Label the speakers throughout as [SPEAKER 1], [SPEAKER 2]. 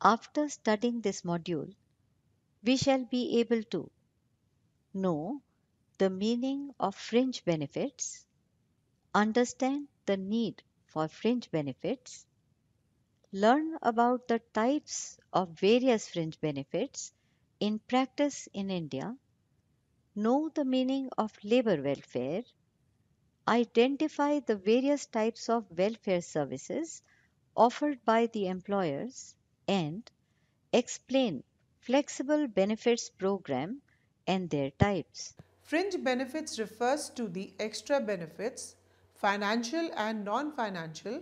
[SPEAKER 1] After
[SPEAKER 2] studying this module, we shall be able to know the meaning of fringe benefits, understand the need for fringe benefits, learn about the types of various fringe benefits in practice in India, know the meaning of labor welfare, identify the various types of welfare services offered by the employers, and explain flexible benefits program and their types.
[SPEAKER 1] Fringe benefits refers to the extra benefits, financial and non-financial,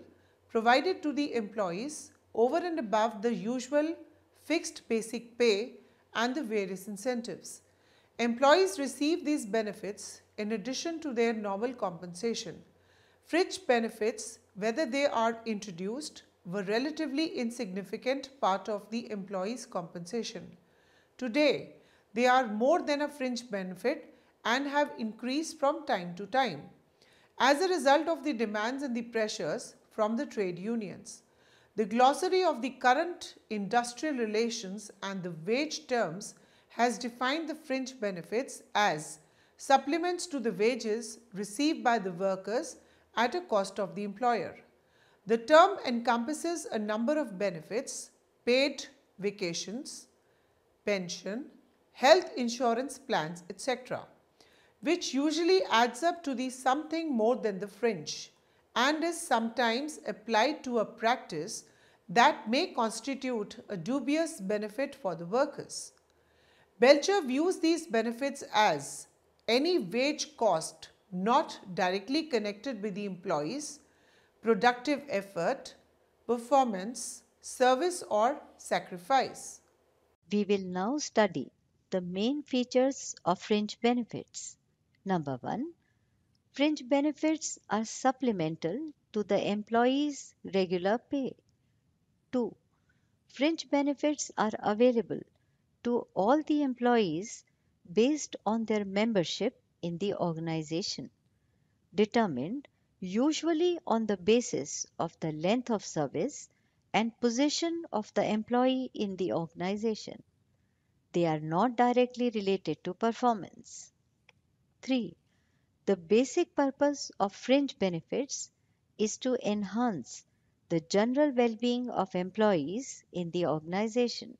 [SPEAKER 1] provided to the employees over and above the usual fixed basic pay and the various incentives. Employees receive these benefits in addition to their normal compensation. Fringe benefits, whether they are introduced were relatively insignificant part of the employee's compensation. Today, they are more than a fringe benefit and have increased from time to time as a result of the demands and the pressures from the trade unions. The glossary of the current industrial relations and the wage terms has defined the fringe benefits as supplements to the wages received by the workers at a cost of the employer. The term encompasses a number of benefits, paid vacations, pension, health insurance plans, etc., which usually adds up to the something more than the fringe and is sometimes applied to a practice that may constitute a dubious benefit for the workers. Belcher views these benefits as any wage cost not directly connected with the employees productive effort, performance, service or sacrifice.
[SPEAKER 2] We will now study the main features of fringe benefits. Number 1. Fringe benefits are supplemental to the employee's regular pay. 2. Fringe benefits are available to all the employees based on their membership in the organization, determined usually on the basis of the length of service and position of the employee in the organization. They are not directly related to performance. 3. The basic purpose of fringe benefits is to enhance the general well-being of employees in the organization.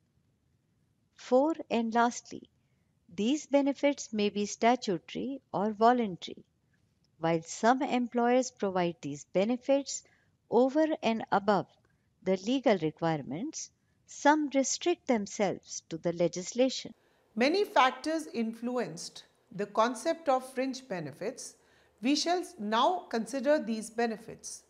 [SPEAKER 2] 4. And lastly, these benefits may be statutory or voluntary while some employers provide these benefits over and above the legal requirements, some
[SPEAKER 1] restrict themselves to the legislation. Many factors influenced the concept of fringe benefits. We shall now consider these benefits.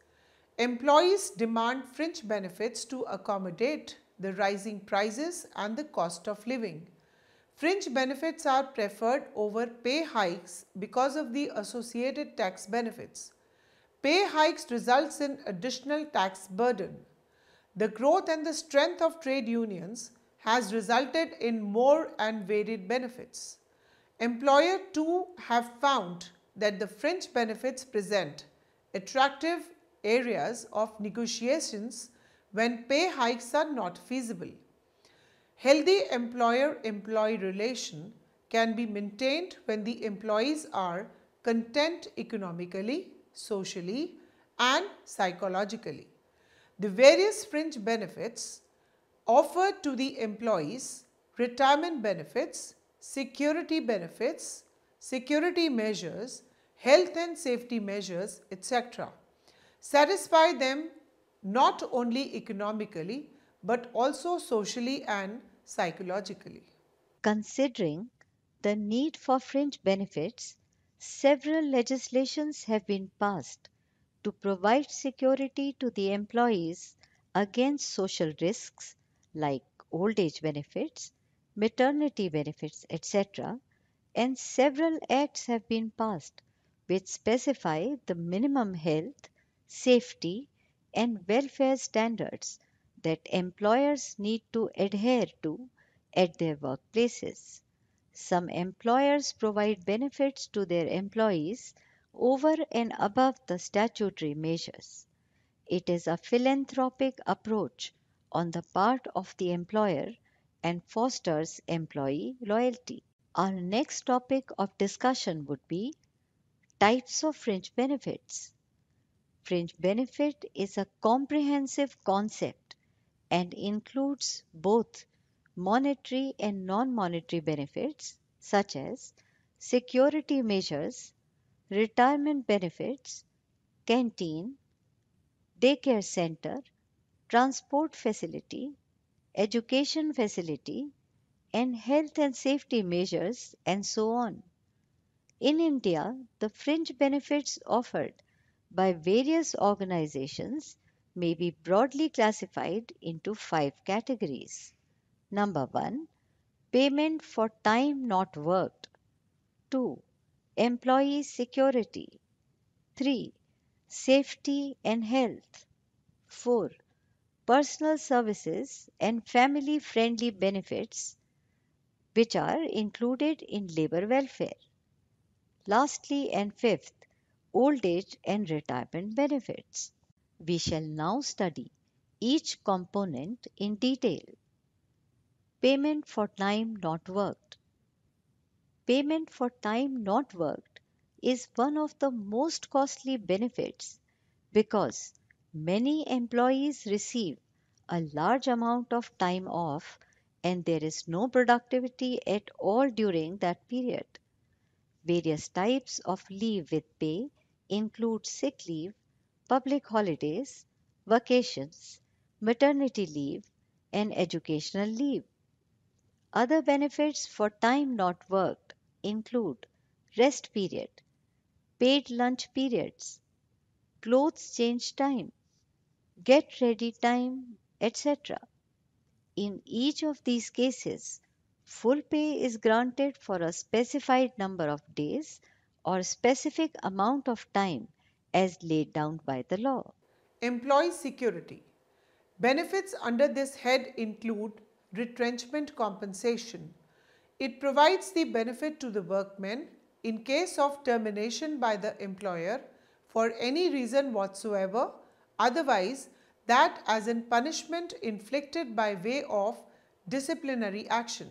[SPEAKER 1] Employees demand fringe benefits to accommodate the rising prices and the cost of living. Fringe benefits are preferred over pay hikes because of the associated tax benefits. Pay hikes results in additional tax burden. The growth and the strength of trade unions has resulted in more and varied benefits. Employer too have found that the fringe benefits present attractive areas of negotiations when pay hikes are not feasible. Healthy employer-employee relation can be maintained when the employees are content economically, socially and psychologically. The various fringe benefits offered to the employees, retirement benefits, security benefits, security measures, health and safety measures, etc. satisfy them not only economically but also socially and psychologically.
[SPEAKER 2] Considering the need for fringe benefits, several legislations have been passed to provide security to the employees against social risks like old age benefits, maternity benefits, etc. And several acts have been passed which specify the minimum health, safety, and welfare standards that employers need to adhere to at their workplaces. Some employers provide benefits to their employees over and above the statutory measures. It is a philanthropic approach on the part of the employer and fosters employee loyalty. Our next topic of discussion would be types of fringe benefits. Fringe benefit is a comprehensive concept and includes both monetary and non monetary benefits such as security measures, retirement benefits, canteen, daycare center, transport facility, education facility, and health and safety measures, and so on. In India, the fringe benefits offered by various organizations may be broadly classified into five categories. Number one, payment for time not worked. Two, employee security. Three, safety and health. Four, personal services and family friendly benefits, which are included in labor welfare. Lastly, and fifth, old age and retirement benefits. We shall now study each component in detail. Payment for time not worked. Payment for time not worked is one of the most costly benefits because many employees receive a large amount of time off and there is no productivity at all during that period. Various types of leave with pay include sick leave, public holidays, vacations, maternity leave, and educational leave. Other benefits for time not worked include rest period, paid lunch periods, clothes change time, get ready time, etc. In each of these cases, full pay is granted for a specified number of days or specific amount of time as laid down by the law.
[SPEAKER 1] Employee security. Benefits under this head include retrenchment compensation. It provides the benefit to the workmen in case of termination by the employer for any reason whatsoever, otherwise that as in punishment inflicted by way of disciplinary action.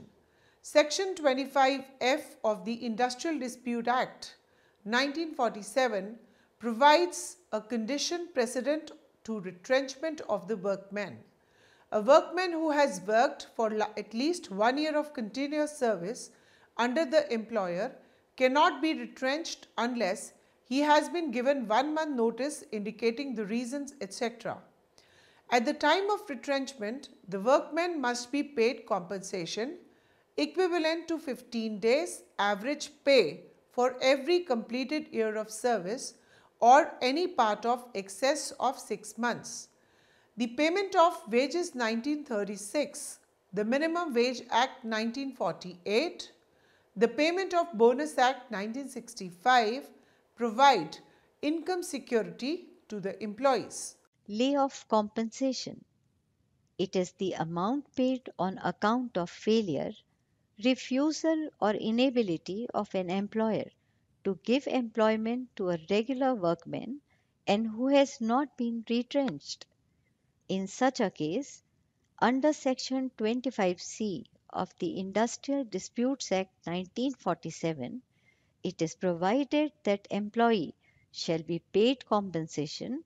[SPEAKER 1] Section 25F of the Industrial Dispute Act 1947 provides a condition precedent to retrenchment of the workman. A workman who has worked for at least one year of continuous service under the employer cannot be retrenched unless he has been given one month notice indicating the reasons etc. At the time of retrenchment, the workman must be paid compensation equivalent to 15 days average pay for every completed year of service or any part of excess of 6 months. The payment of wages 1936, the Minimum Wage Act 1948, the Payment of Bonus Act 1965 provide income security to the employees. Layoff compensation. It is the amount paid on
[SPEAKER 2] account of failure, refusal or inability of an employer to give employment to a regular workman and who has not been retrenched. In such a case, under Section 25C of the Industrial Disputes Act 1947, it is provided that employee shall be paid compensation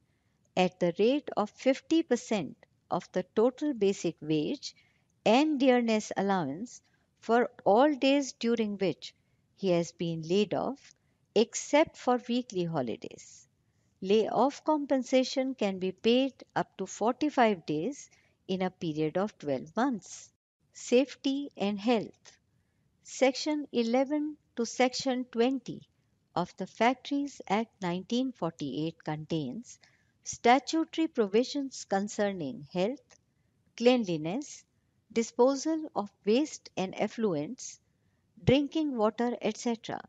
[SPEAKER 2] at the rate of 50% of the total basic wage and dearness allowance for all days during which he has been laid off except for weekly holidays. Layoff compensation can be paid up to 45 days in a period of 12 months. Safety and Health Section 11 to Section 20 of the Factories Act 1948 contains statutory provisions concerning health, cleanliness, disposal of waste and effluents, drinking water, etc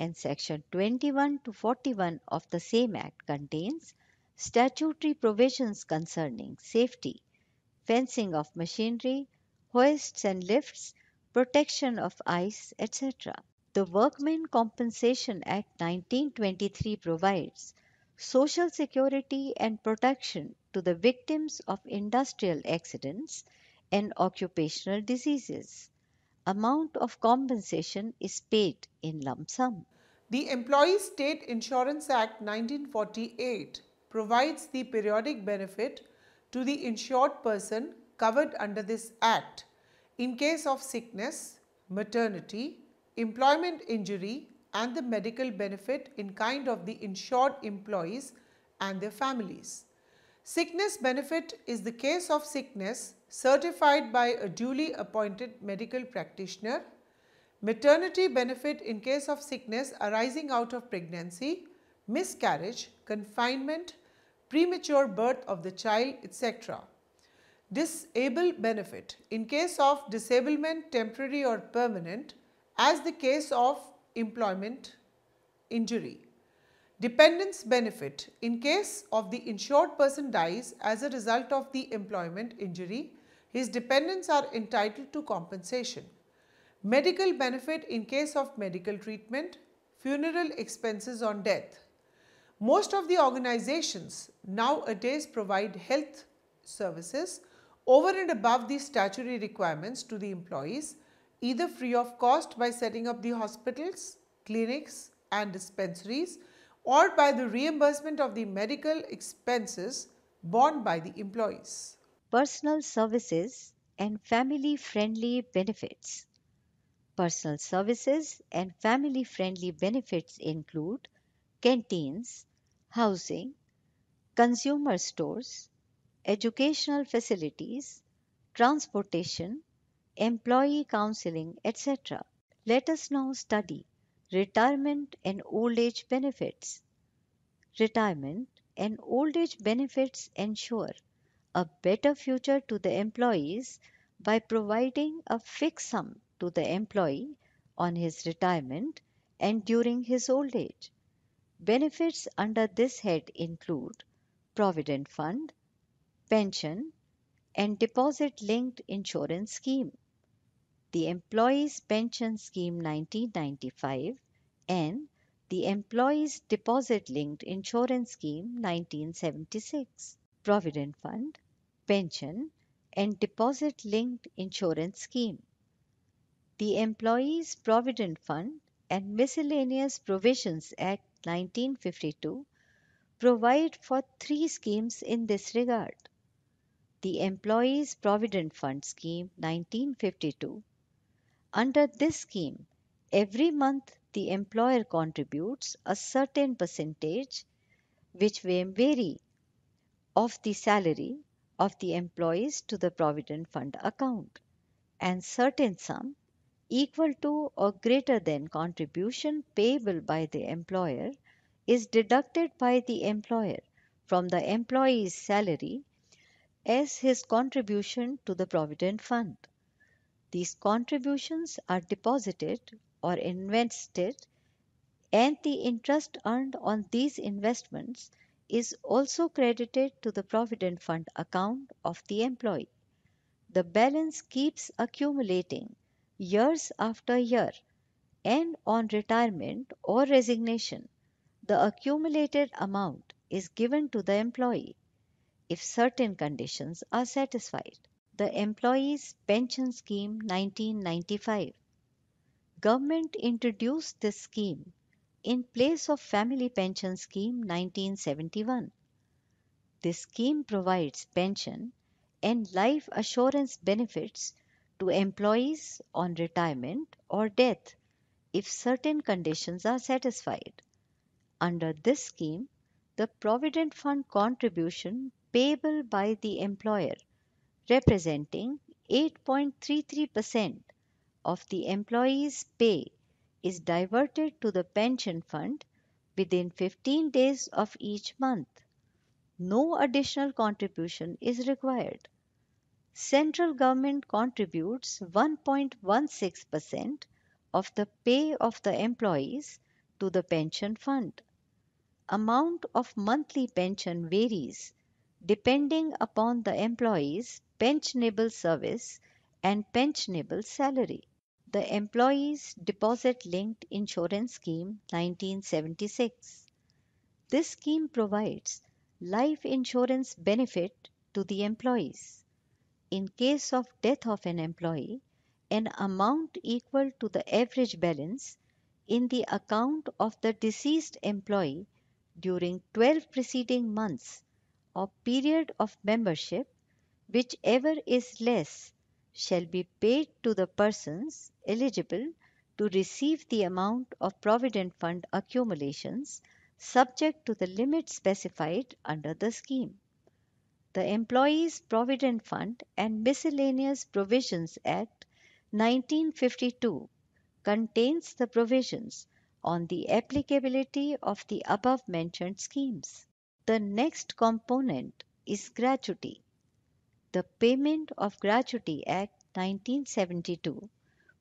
[SPEAKER 2] and section 21 to 41 of the same act contains statutory provisions concerning safety, fencing of machinery, hoists and lifts, protection of ice, etc. The Workmen Compensation Act 1923 provides social security and protection to the victims of industrial accidents and occupational
[SPEAKER 1] diseases amount of compensation is paid in lump sum. The Employee State Insurance Act 1948 provides the periodic benefit to the insured person covered under this act in case of sickness, maternity, employment injury and the medical benefit in kind of the insured employees and their families. Sickness benefit is the case of sickness certified by a duly appointed medical practitioner. Maternity benefit in case of sickness arising out of pregnancy, miscarriage, confinement, premature birth of the child, etc. Disable benefit in case of disablement temporary or permanent as the case of employment injury. Dependence benefit. In case of the insured person dies as a result of the employment injury, his dependents are entitled to compensation. Medical benefit in case of medical treatment, funeral expenses on death. Most of the organizations nowadays provide health services over and above the statutory requirements to the employees, either free of cost by setting up the hospitals, clinics and dispensaries or by the reimbursement of the medical expenses borne by the employees.
[SPEAKER 2] Personal services and family friendly benefits. Personal services and family friendly benefits include canteens, housing, consumer stores, educational facilities, transportation, employee counseling, etc. Let us now study Retirement and old age benefits. Retirement and old age benefits ensure a better future to the employees by providing a fixed sum to the employee on his retirement and during his old age. Benefits under this head include Provident Fund, Pension, and Deposit Linked Insurance Scheme the Employees Pension Scheme 1995 and the Employees Deposit Linked Insurance Scheme 1976, Provident Fund, Pension and Deposit Linked Insurance Scheme. The Employees Provident Fund and Miscellaneous Provisions Act 1952 provide for three schemes in this regard. The Employees Provident Fund Scheme 1952 under this scheme, every month the employer contributes a certain percentage, which may vary, of the salary of the employees to the Provident Fund account, and certain sum equal to or greater than contribution payable by the employer is deducted by the employer from the employee's salary as his contribution to the Provident Fund. These contributions are deposited or invested and the interest earned on these investments is also credited to the provident fund account of the employee. The balance keeps accumulating years after year and on retirement or resignation, the accumulated amount is given to the employee if certain conditions are satisfied the Employees Pension Scheme 1995. Government introduced this scheme in place of Family Pension Scheme 1971. This scheme provides pension and life assurance benefits to employees on retirement or death if certain conditions are satisfied. Under this scheme, the Provident Fund contribution payable by the employer representing 8.33% of the employee's pay is diverted to the pension fund within 15 days of each month. No additional contribution is required. Central government contributes 1.16% of the pay of the employees to the pension fund. Amount of monthly pension varies depending upon the employee's pensionable service and pensionable salary. The Employees Deposit Linked Insurance Scheme 1976. This scheme provides life insurance benefit to the employees. In case of death of an employee, an amount equal to the average balance in the account of the deceased employee during 12 preceding months or period of membership whichever is less shall be paid to the persons eligible to receive the amount of provident fund accumulations subject to the limit specified under the scheme. The Employees Provident Fund and Miscellaneous Provisions Act 1952 contains the provisions on the applicability of the above mentioned schemes. The next component is gratuity. The Payment of Gratuity Act 1972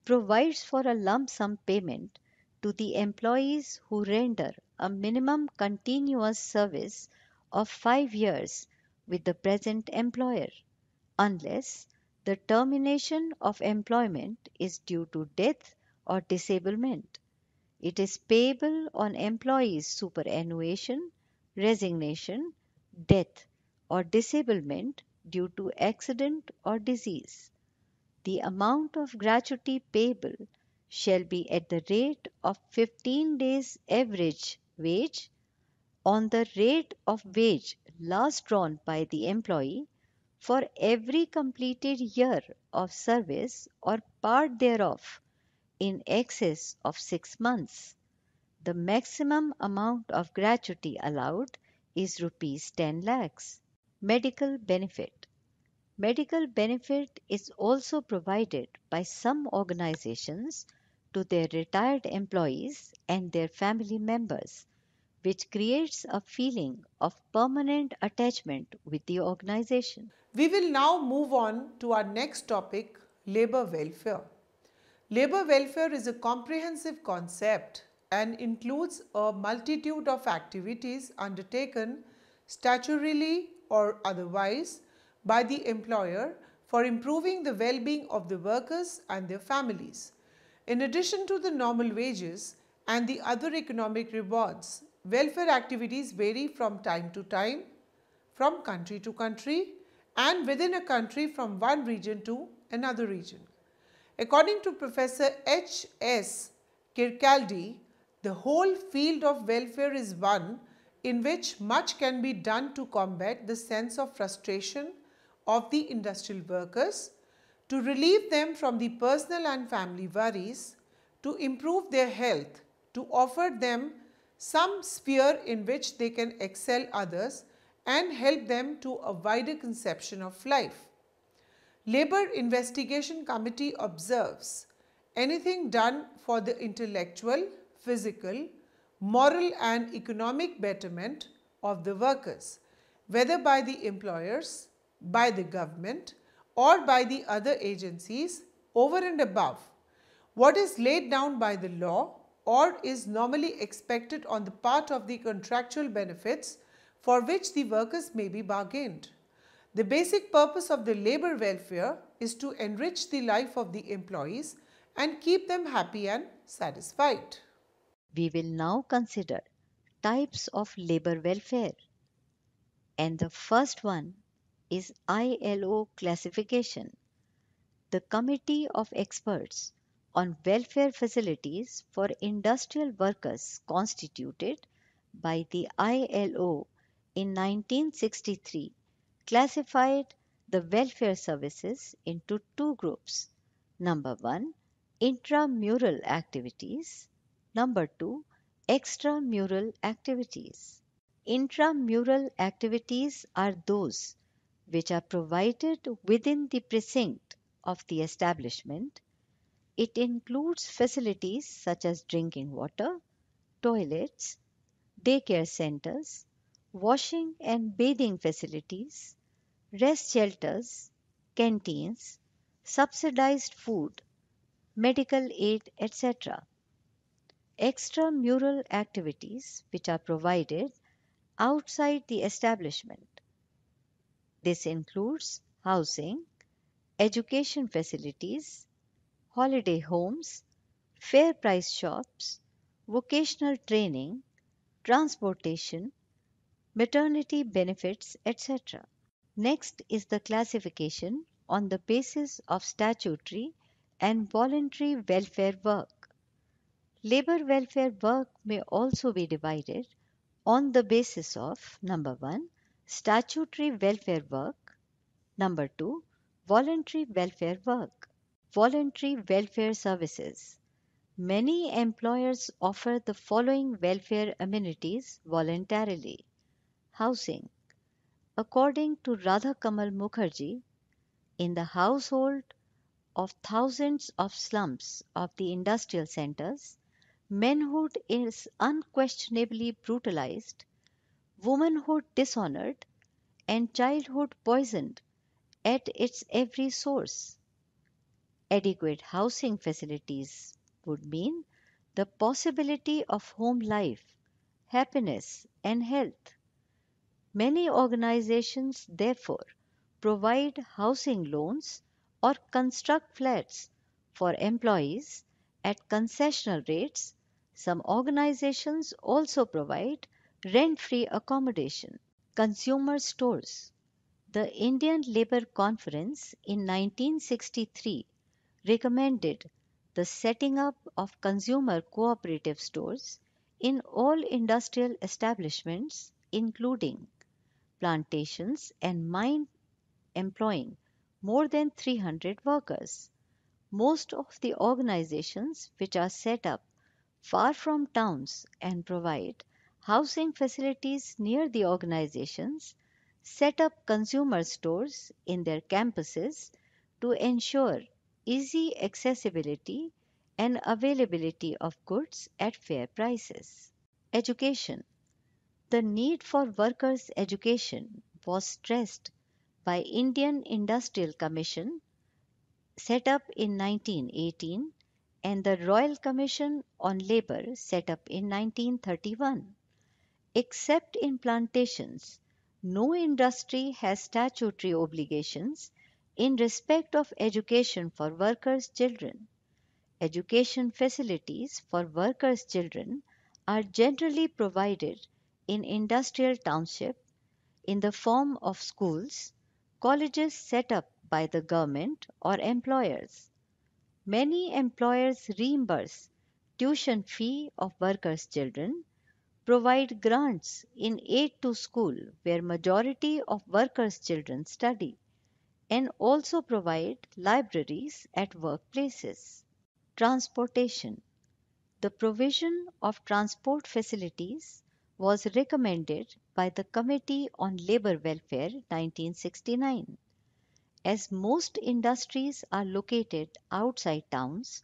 [SPEAKER 2] provides for a lump sum payment to the employees who render a minimum continuous service of five years with the present employer, unless the termination of employment is due to death or disablement. It is payable on employees' superannuation, resignation, death, or disablement due to accident or disease. The amount of gratuity payable shall be at the rate of 15 days average wage on the rate of wage last drawn by the employee for every completed year of service or part thereof in excess of six months. The maximum amount of gratuity allowed is rupees 10 lakhs. Medical benefit. Medical benefit is also provided by some organizations to their retired employees and their family members, which creates a feeling of permanent attachment
[SPEAKER 1] with the organization. We will now move on to our next topic labor welfare. Labor welfare is a comprehensive concept and includes a multitude of activities undertaken statutorily or otherwise by the employer for improving the well-being of the workers and their families. In addition to the normal wages and the other economic rewards, welfare activities vary from time to time, from country to country and within a country from one region to another region. According to Professor H. S. Kirkaldy, the whole field of welfare is one in which much can be done to combat the sense of frustration of the industrial workers, to relieve them from the personal and family worries, to improve their health, to offer them some sphere in which they can excel others and help them to a wider conception of life. Labour Investigation Committee observes anything done for the intellectual, physical, moral and economic betterment of the workers, whether by the employers, by the government or by the other agencies over and above what is laid down by the law or is normally expected on the part of the contractual benefits for which the workers may be bargained. The basic purpose of the labor welfare is to enrich the life of the employees and keep them happy and satisfied. We will
[SPEAKER 2] now consider types of labor welfare. And the first one is ILO classification. The Committee of Experts on Welfare Facilities for Industrial Workers constituted by the ILO in 1963 classified the welfare services into two groups. Number one, intramural activities. Number two, extramural activities. Intramural activities are those which are provided within the precinct of the establishment. It includes facilities such as drinking water, toilets, daycare centers, washing and bathing facilities, rest shelters, canteens, subsidized food, medical aid, etc. Extramural activities which are provided outside the establishment this includes housing, education facilities, holiday homes, fair price shops, vocational training, transportation, maternity benefits, etc. Next is the classification on the basis of statutory and voluntary welfare work. Labor welfare work may also be divided on the basis of number 1 statutory welfare work. Number two, voluntary welfare work. Voluntary welfare services. Many employers offer the following welfare amenities voluntarily housing. According to Radha Kamal Mukherjee, in the household of thousands of slums of the industrial centers, manhood is unquestionably brutalized womanhood dishonored, and childhood poisoned at its every source. Adequate housing facilities would mean the possibility of home life, happiness, and health. Many organizations, therefore, provide housing loans or construct flats for employees at concessional rates. Some organizations also provide rent free accommodation, consumer stores. The Indian Labour Conference in 1963 recommended the setting up of consumer cooperative stores in all industrial establishments, including plantations and mine employing more than 300 workers. Most of the organizations which are set up far from towns and provide housing facilities near the organizations, set up consumer stores in their campuses to ensure easy accessibility and availability of goods at fair prices. Education The need for workers' education was stressed by Indian Industrial Commission set up in 1918 and the Royal Commission on Labour set up in 1931. Except in plantations, no industry has statutory obligations in respect of education for workers' children. Education facilities for workers' children are generally provided in industrial township in the form of schools, colleges set up by the government or employers. Many employers reimburse tuition fee of workers' children provide grants in aid to school where majority of workers children study and also provide libraries at workplaces. Transportation. The provision of transport facilities was recommended by the Committee on Labor Welfare 1969. As most industries are located outside towns,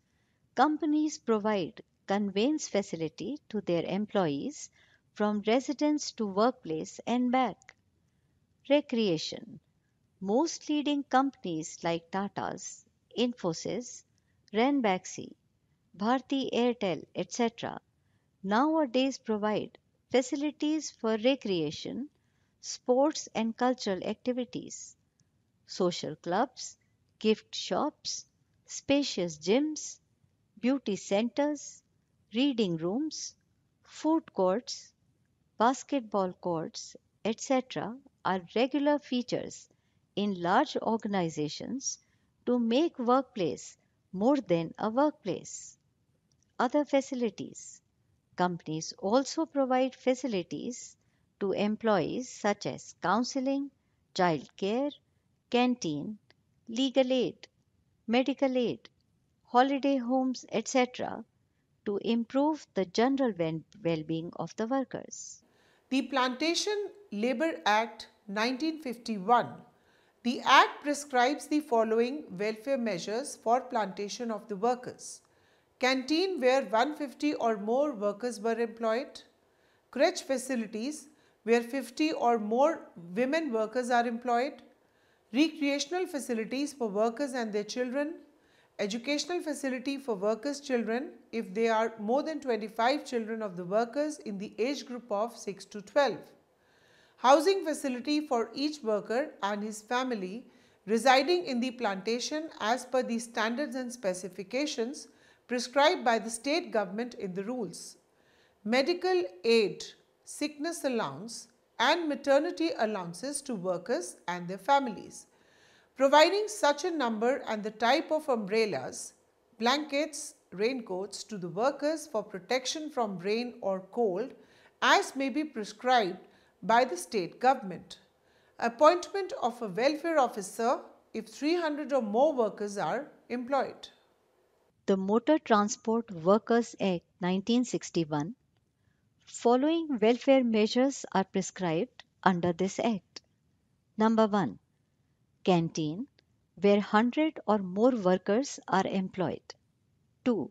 [SPEAKER 2] companies provide conveyance facility to their employees from residence to workplace and back. Recreation. Most leading companies like Tata's, Infosys, Ranbaxy, Bharti Airtel, etc. nowadays provide facilities for recreation, sports and cultural activities, social clubs, gift shops, spacious gyms, beauty centers, reading rooms, food courts, basketball courts, etc., are regular features in large organizations to make workplace more than a workplace. Other facilities. Companies also provide facilities to employees such as counseling, childcare, canteen, legal aid, medical aid, holiday homes, etc., to improve the general well
[SPEAKER 1] being of the workers. The Plantation Labour Act 1951. The Act prescribes the following welfare measures for plantation of the workers. Canteen where 150 or more workers were employed. Crutch facilities where 50 or more women workers are employed. Recreational facilities for workers and their children educational facility for workers' children if they are more than 25 children of the workers in the age group of 6 to 12. Housing facility for each worker and his family residing in the plantation as per the standards and specifications prescribed by the state government in the rules. Medical aid, sickness allowance and maternity allowances to workers and their families. Providing such a number and the type of umbrellas, blankets, raincoats to the workers for protection from rain or cold as may be prescribed by the state government. Appointment of a welfare officer if 300 or more workers are employed.
[SPEAKER 2] The Motor Transport Workers Act 1961 Following welfare measures are prescribed under this Act. Number 1 canteen where 100 or more workers are employed. 2.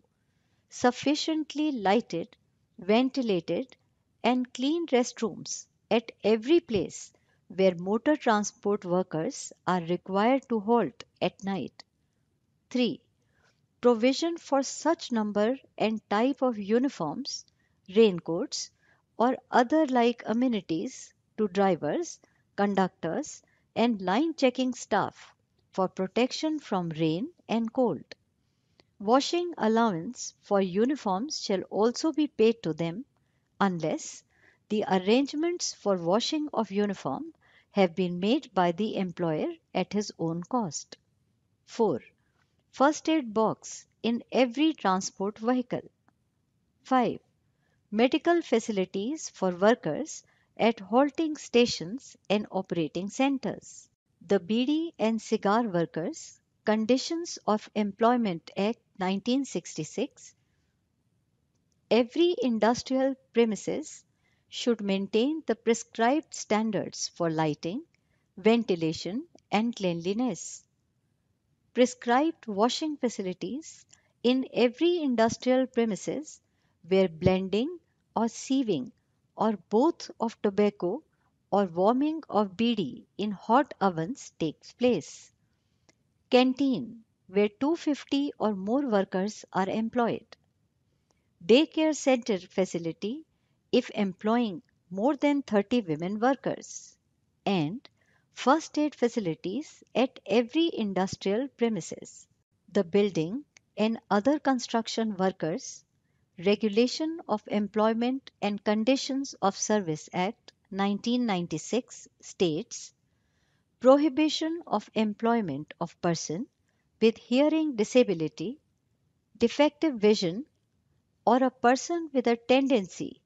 [SPEAKER 2] Sufficiently lighted, ventilated, and clean restrooms at every place where motor transport workers are required to halt at night. 3. Provision for such number and type of uniforms, raincoats, or other like amenities to drivers, conductors, and line checking staff for protection from rain and cold. Washing allowance for uniforms shall also be paid to them unless the arrangements for washing of uniform have been made by the employer at his own cost. 4. First aid box in every transport vehicle. 5. Medical facilities for workers at halting stations and operating centers. The Bidi and Cigar Workers Conditions of Employment Act 1966 Every industrial premises should maintain the prescribed standards for lighting, ventilation and cleanliness. Prescribed washing facilities in every industrial premises where blending or sieving or both of tobacco or warming of bidi in hot ovens takes place. Canteen where 250 or more workers are employed. Daycare center facility if employing more than 30 women workers. And first aid facilities at every industrial premises. The building and other construction workers Regulation of Employment and Conditions of Service Act 1996 states prohibition of employment of person with hearing disability, defective vision, or a person with a tendency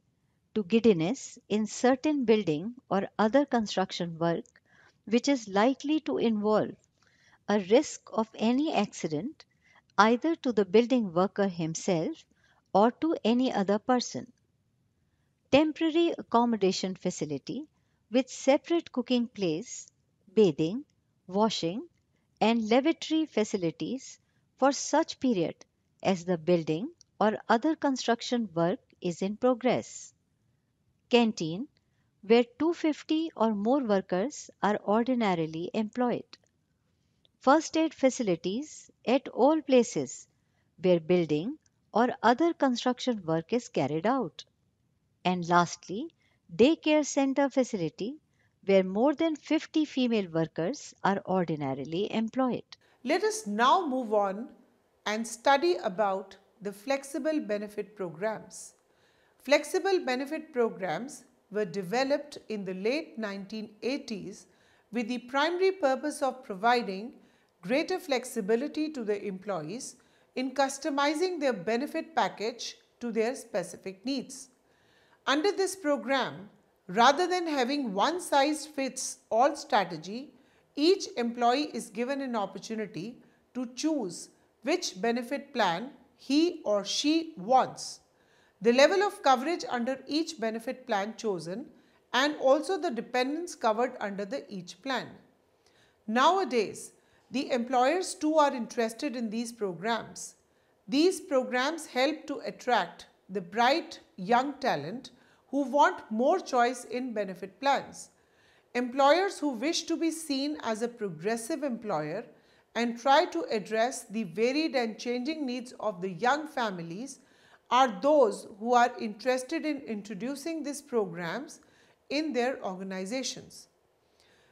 [SPEAKER 2] to giddiness in certain building or other construction work which is likely to involve a risk of any accident either to the building worker himself or to any other person. Temporary accommodation facility with separate cooking place, bathing, washing, and lavatory facilities for such period as the building or other construction work is in progress. Canteen, where 250 or more workers are ordinarily employed. First aid facilities at all places where building or other construction work is carried out. And lastly, daycare center facility where more than 50 female workers are ordinarily employed.
[SPEAKER 1] Let us now move on and study about the flexible benefit programs. Flexible benefit programs were developed in the late 1980s with the primary purpose of providing greater flexibility to the employees in customizing their benefit package to their specific needs. Under this program, rather than having one size fits all strategy, each employee is given an opportunity to choose which benefit plan he or she wants. The level of coverage under each benefit plan chosen and also the dependents covered under the each plan. Nowadays, the employers too are interested in these programs. These programs help to attract the bright young talent who want more choice in benefit plans. Employers who wish to be seen as a progressive employer and try to address the varied and changing needs of the young families are those who are interested in introducing these programs in their organizations.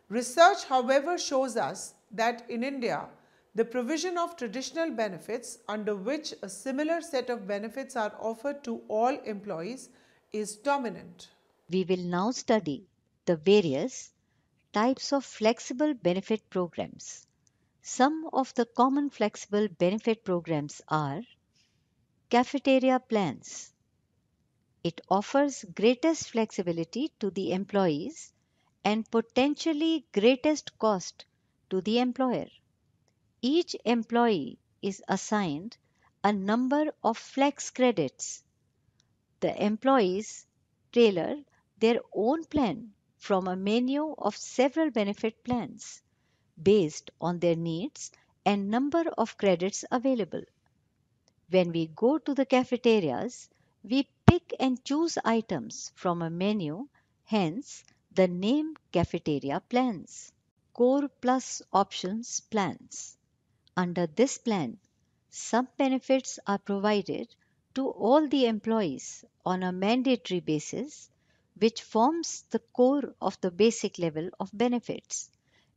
[SPEAKER 1] Research, however, shows us that in India, the provision of traditional benefits under which a similar set of benefits are offered to all employees is dominant.
[SPEAKER 2] We will now study the various types of flexible benefit programs. Some of the common flexible benefit programs are cafeteria plans. It offers greatest flexibility to the employees and potentially greatest cost to the employer. Each employee is assigned a number of flex credits. The employees tailor their own plan from a menu of several benefit plans based on their needs and number of credits available. When we go to the cafeterias, we pick and choose items from a menu, hence the name cafeteria plans. Core Plus Options plans. Under this plan, some benefits are provided to all the employees on a mandatory basis, which forms the core of the basic level of benefits.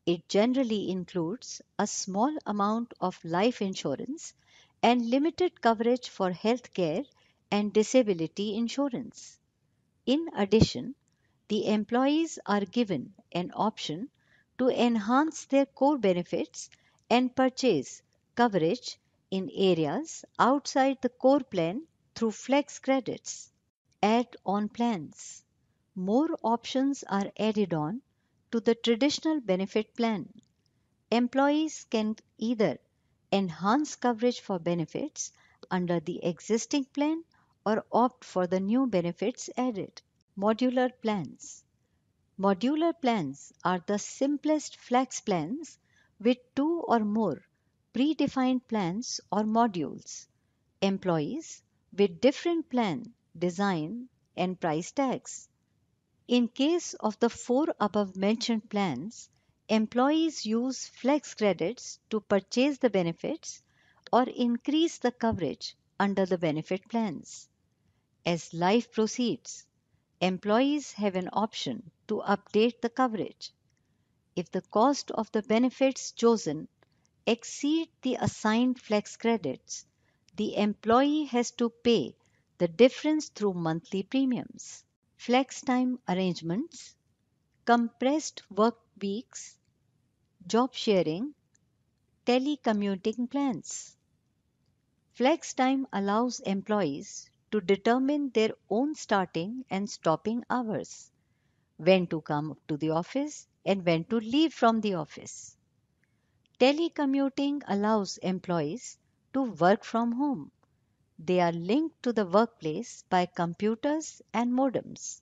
[SPEAKER 2] It generally includes a small amount of life insurance and limited coverage for health care and disability insurance. In addition, the employees are given an option to enhance their core benefits and purchase coverage in areas outside the core plan through flex credits. Add on plans. More options are added on to the traditional benefit plan. Employees can either enhance coverage for benefits under the existing plan or opt for the new benefits added. Modular plans. Modular plans are the simplest flex plans with two or more predefined plans or modules, employees with different plan, design, and price tags. In case of the four above mentioned plans, employees use flex credits to purchase the benefits or increase the coverage under the benefit plans. As life proceeds, Employees have an option to update the coverage if the cost of the benefits chosen exceed the assigned flex credits, the employee has to pay the difference through monthly premiums. Flex time arrangements, compressed work weeks, job sharing, telecommuting plans. Flex time allows employees to determine their own starting and stopping hours, when to come to the office and when to leave from the office. Telecommuting allows employees to work from home. They are linked to the workplace by computers and modems.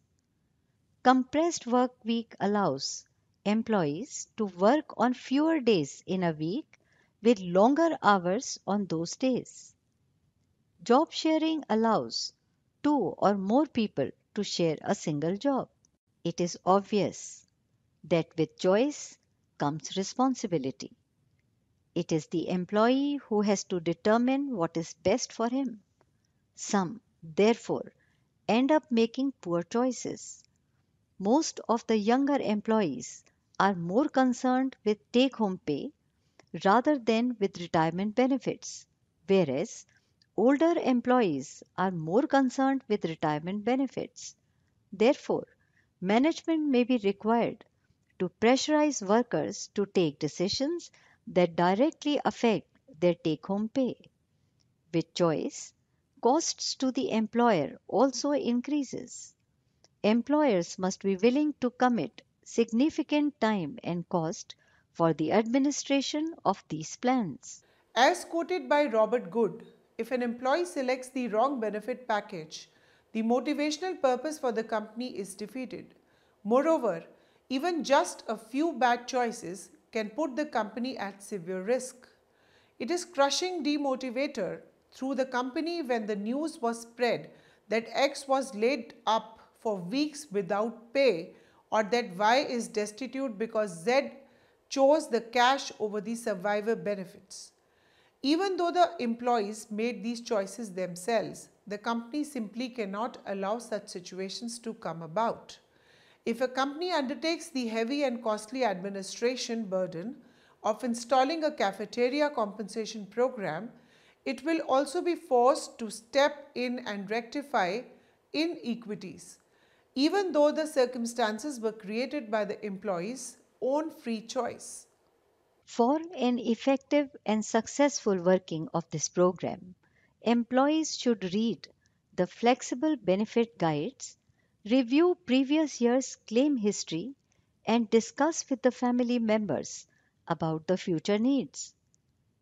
[SPEAKER 2] Compressed work week allows employees to work on fewer days in a week with longer hours on those days. Job sharing allows two or more people to share a single job. It is obvious that with choice comes responsibility. It is the employee who has to determine what is best for him. Some, therefore, end up making poor choices. Most of the younger employees are more concerned with take home pay rather than with retirement benefits, whereas Older employees are more concerned with retirement benefits. Therefore, management may be required to pressurize workers to take decisions that directly affect their take home pay. With choice, costs to the employer also increases. Employers must be willing to commit significant time and cost
[SPEAKER 1] for the administration of these plans. As quoted by Robert Good, if an employee selects the wrong benefit package, the motivational purpose for the company is defeated. Moreover, even just a few bad choices can put the company at severe risk. It is crushing demotivator through the company when the news was spread that X was laid up for weeks without pay or that Y is destitute because Z chose the cash over the survivor benefits. Even though the employees made these choices themselves, the company simply cannot allow such situations to come about. If a company undertakes the heavy and costly administration burden of installing a cafeteria compensation program, it will also be forced to step in and rectify inequities. Even though the circumstances were created by the employee's own free choice.
[SPEAKER 2] For an effective and successful working of this program, employees should read the flexible benefit guides, review previous year's claim history, and discuss with the family members about the future needs.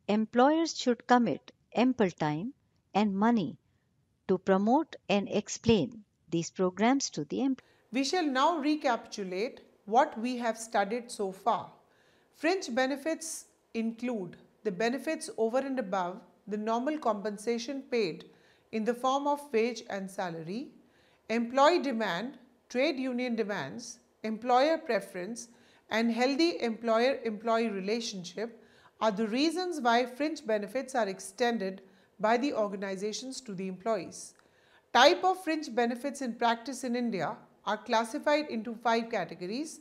[SPEAKER 2] Employers should commit ample time and money to promote and explain these programs to the
[SPEAKER 1] employees. We shall now recapitulate what we have studied so far. Fringe benefits include the benefits over and above the normal compensation paid in the form of wage and salary, employee demand, trade union demands, employer preference and healthy employer-employee relationship are the reasons why fringe benefits are extended by the organizations to the employees. Type of fringe benefits in practice in India are classified into five categories.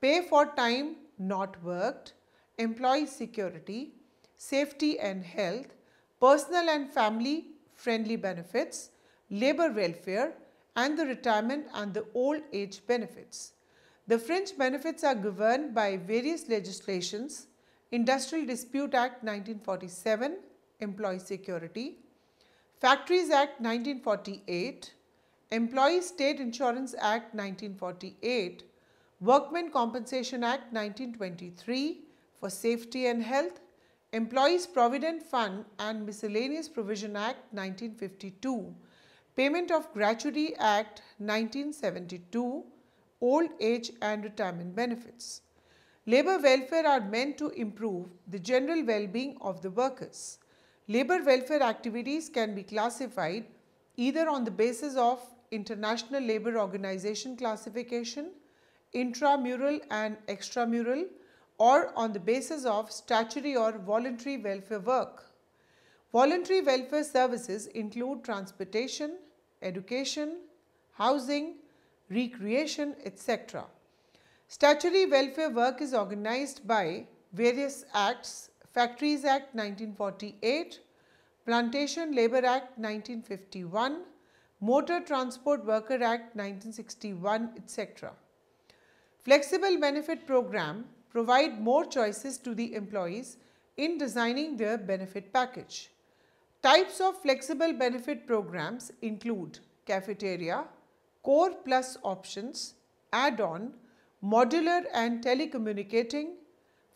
[SPEAKER 1] Pay for time not worked, employee security, safety and health, personal and family friendly benefits, labor welfare and the retirement and the old age benefits. The fringe benefits are governed by various legislations, Industrial Dispute Act 1947, Employee Security, Factories Act 1948, Employee State Insurance Act 1948 Workmen Compensation Act 1923 for Safety and Health, Employees Provident Fund and Miscellaneous Provision Act 1952, Payment of Gratuity Act 1972, Old Age and Retirement Benefits. Labor welfare are meant to improve the general well-being of the workers. Labor welfare activities can be classified either on the basis of International Labor Organization classification intramural and extramural or on the basis of statutory or voluntary welfare work. Voluntary welfare services include transportation, education, housing, recreation, etc. Statutory welfare work is organized by various acts, Factories Act 1948, Plantation Labour Act 1951, Motor Transport Worker Act 1961, etc. Flexible benefit program provide more choices to the employees in designing their benefit package. Types of flexible benefit programs include cafeteria, core plus options, add-on, modular and telecommunicating,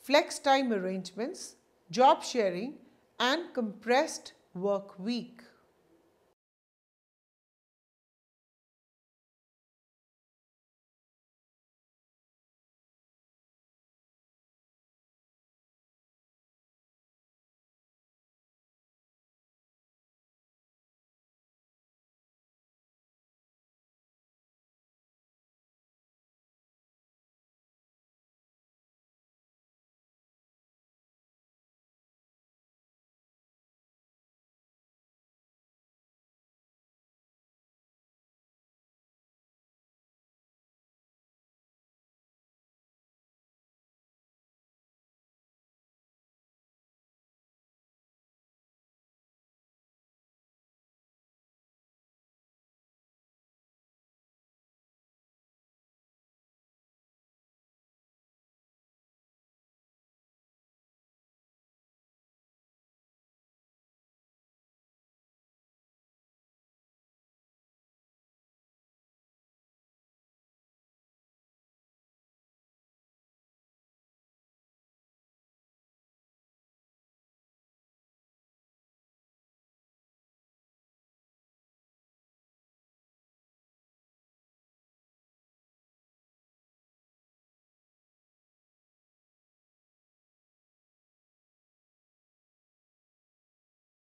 [SPEAKER 1] flex time arrangements, job sharing and compressed work week.